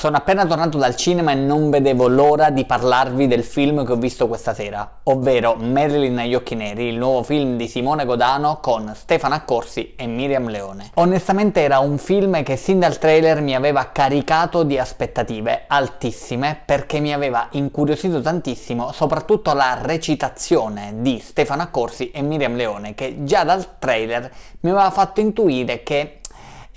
Sono appena tornato dal cinema e non vedevo l'ora di parlarvi del film che ho visto questa sera, ovvero Marilyn agli occhi neri, il nuovo film di Simone Godano con Stefano Accorsi e Miriam Leone. Onestamente era un film che sin dal trailer mi aveva caricato di aspettative altissime perché mi aveva incuriosito tantissimo soprattutto la recitazione di Stefano Accorsi e Miriam Leone che già dal trailer mi aveva fatto intuire che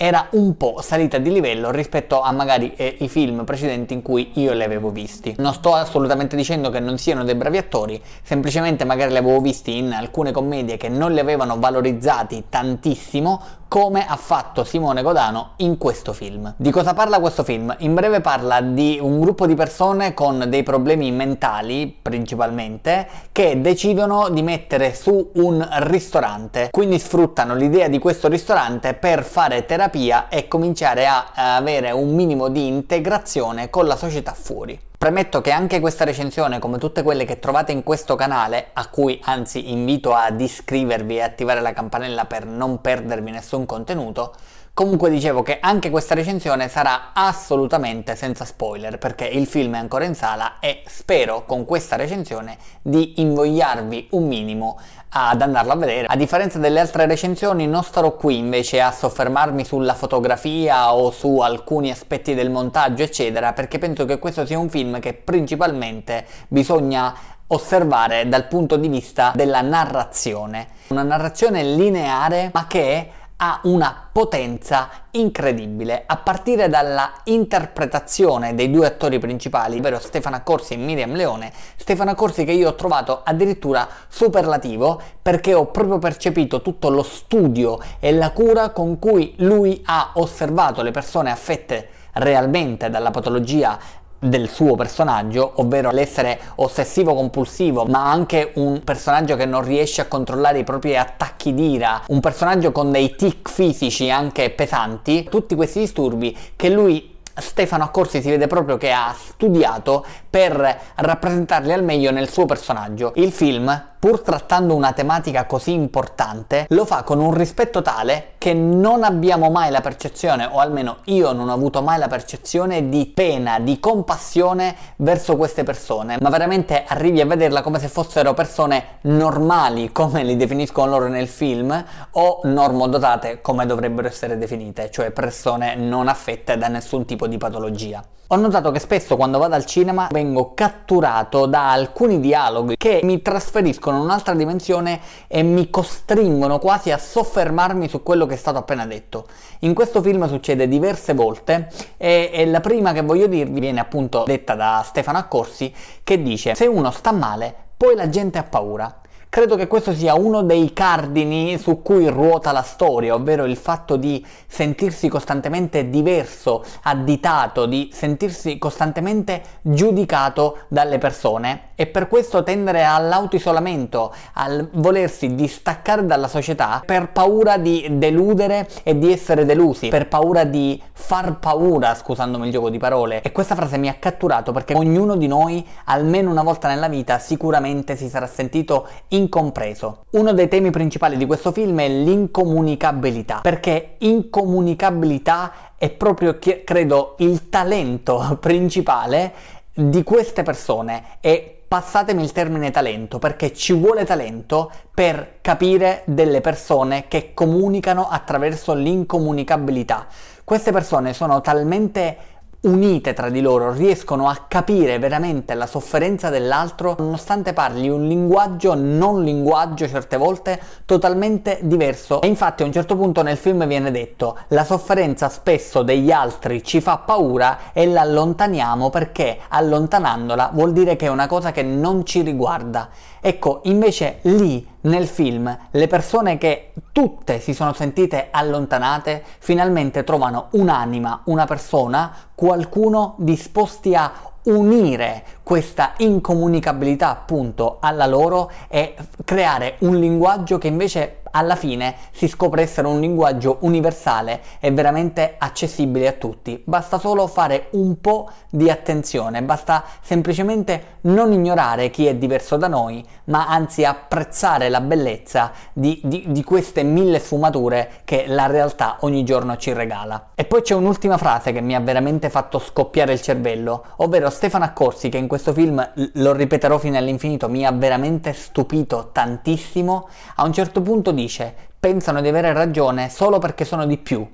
era un po' salita di livello rispetto a magari eh, i film precedenti in cui io li avevo visti. Non sto assolutamente dicendo che non siano dei bravi attori, semplicemente magari li avevo visti in alcune commedie che non li avevano valorizzati tantissimo come ha fatto Simone Godano in questo film. Di cosa parla questo film? In breve parla di un gruppo di persone con dei problemi mentali principalmente che decidono di mettere su un ristorante, quindi sfruttano l'idea di questo ristorante per fare terapia terapia e cominciare a eh, avere un minimo di integrazione con la società fuori. Premetto che anche questa recensione, come tutte quelle che trovate in questo canale, a cui anzi invito ad iscrivervi e attivare la campanella per non perdervi nessun contenuto, comunque dicevo che anche questa recensione sarà assolutamente senza spoiler, perché il film è ancora in sala e spero con questa recensione di invogliarvi un minimo ad andarla a vedere. A differenza delle altre recensioni non starò qui invece a soffermarmi sulla fotografia o su alcuni aspetti del montaggio eccetera perché penso che questo sia un film che principalmente bisogna osservare dal punto di vista della narrazione. Una narrazione lineare ma che ha una potenza incredibile a partire dalla interpretazione dei due attori principali, ovvero Stefano Accorsi e Miriam Leone. Stefano Accorsi che io ho trovato addirittura superlativo perché ho proprio percepito tutto lo studio e la cura con cui lui ha osservato le persone affette realmente dalla patologia del suo personaggio, ovvero l'essere ossessivo compulsivo, ma anche un personaggio che non riesce a controllare i propri attacchi d'ira, un personaggio con dei tic fisici anche pesanti, tutti questi disturbi che lui Stefano Accorsi si vede proprio che ha studiato per rappresentarli al meglio nel suo personaggio. Il film pur trattando una tematica così importante, lo fa con un rispetto tale che non abbiamo mai la percezione, o almeno io non ho avuto mai la percezione di pena, di compassione verso queste persone, ma veramente arrivi a vederla come se fossero persone normali, come li definiscono loro nel film, o normodotate, come dovrebbero essere definite, cioè persone non affette da nessun tipo tipo di patologia. Ho notato che spesso quando vado al cinema vengo catturato da alcuni dialoghi che mi trasferiscono in un'altra dimensione e mi costringono quasi a soffermarmi su quello che è stato appena detto. In questo film succede diverse volte e, e la prima che voglio dirvi viene appunto detta da Stefano Accorsi che dice se uno sta male poi la gente ha paura. Credo che questo sia uno dei cardini su cui ruota la storia, ovvero il fatto di sentirsi costantemente diverso, additato, di sentirsi costantemente giudicato dalle persone e per questo tendere all'autoisolamento, al volersi distaccare dalla società per paura di deludere e di essere delusi, per paura di far paura, scusandomi il gioco di parole. E questa frase mi ha catturato perché ognuno di noi almeno una volta nella vita sicuramente si sarà sentito in incompreso. Uno dei temi principali di questo film è l'incomunicabilità, perché incomunicabilità è proprio, credo, il talento principale di queste persone e passatemi il termine talento perché ci vuole talento per capire delle persone che comunicano attraverso l'incomunicabilità. Queste persone sono talmente unite tra di loro, riescono a capire veramente la sofferenza dell'altro nonostante parli un linguaggio non linguaggio certe volte totalmente diverso. E infatti a un certo punto nel film viene detto la sofferenza spesso degli altri ci fa paura e l'allontaniamo perché allontanandola vuol dire che è una cosa che non ci riguarda. Ecco, invece lì nel film le persone che tutte si sono sentite allontanate finalmente trovano un'anima, una persona, qualcuno disposti a unire questa incomunicabilità appunto alla loro e creare un linguaggio che invece alla fine si scopre essere un linguaggio universale e veramente accessibile a tutti. Basta solo fare un po' di attenzione, basta semplicemente non ignorare chi è diverso da noi, ma anzi apprezzare la bellezza di, di, di queste mille sfumature che la realtà ogni giorno ci regala. E poi c'è un'ultima frase che mi ha veramente fatto scoppiare il cervello, ovvero Stefano Accorsi che in questo film, lo ripeterò fino all'infinito, mi ha veramente stupito tantissimo, a un certo punto dice dice pensano di avere ragione solo perché sono di più,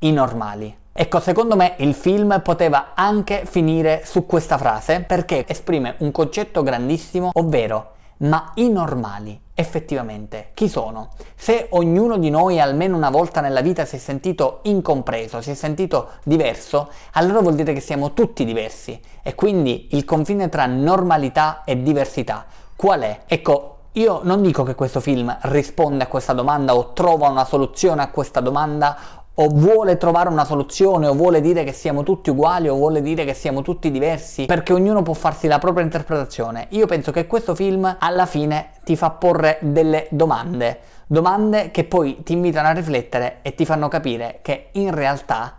i normali. Ecco, secondo me il film poteva anche finire su questa frase perché esprime un concetto grandissimo, ovvero ma i normali effettivamente chi sono? Se ognuno di noi almeno una volta nella vita si è sentito incompreso, si è sentito diverso, allora vuol dire che siamo tutti diversi e quindi il confine tra normalità e diversità qual è? Ecco, io non dico che questo film risponde a questa domanda o trova una soluzione a questa domanda o vuole trovare una soluzione o vuole dire che siamo tutti uguali o vuole dire che siamo tutti diversi perché ognuno può farsi la propria interpretazione. Io penso che questo film alla fine ti fa porre delle domande, domande che poi ti invitano a riflettere e ti fanno capire che in realtà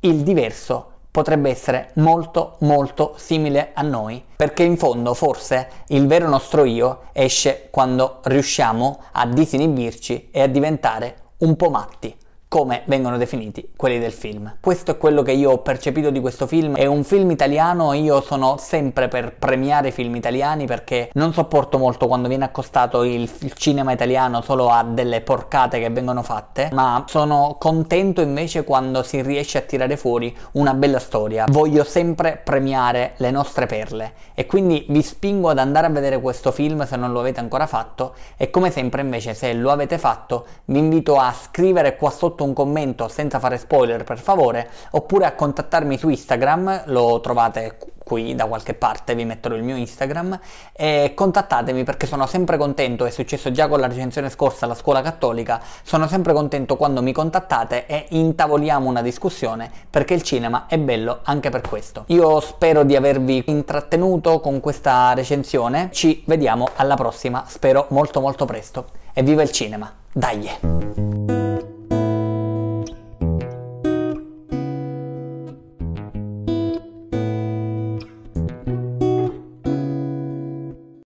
il diverso è potrebbe essere molto molto simile a noi, perché in fondo forse il vero nostro io esce quando riusciamo a disinibirci e a diventare un po' matti come vengono definiti quelli del film. Questo è quello che io ho percepito di questo film, è un film italiano, io sono sempre per premiare i film italiani perché non sopporto molto quando viene accostato il, il cinema italiano solo a delle porcate che vengono fatte, ma sono contento invece quando si riesce a tirare fuori una bella storia. Voglio sempre premiare le nostre perle e quindi vi spingo ad andare a vedere questo film se non lo avete ancora fatto e come sempre invece se lo avete fatto vi invito a scrivere qua sotto un commento senza fare spoiler per favore, oppure a contattarmi su Instagram, lo trovate qui da qualche parte, vi metterò il mio Instagram, e contattatemi perché sono sempre contento, è successo già con la recensione scorsa alla scuola cattolica, sono sempre contento quando mi contattate e intavoliamo una discussione perché il cinema è bello anche per questo. Io spero di avervi intrattenuto con questa recensione, ci vediamo alla prossima, spero molto molto presto e viva il cinema, dai!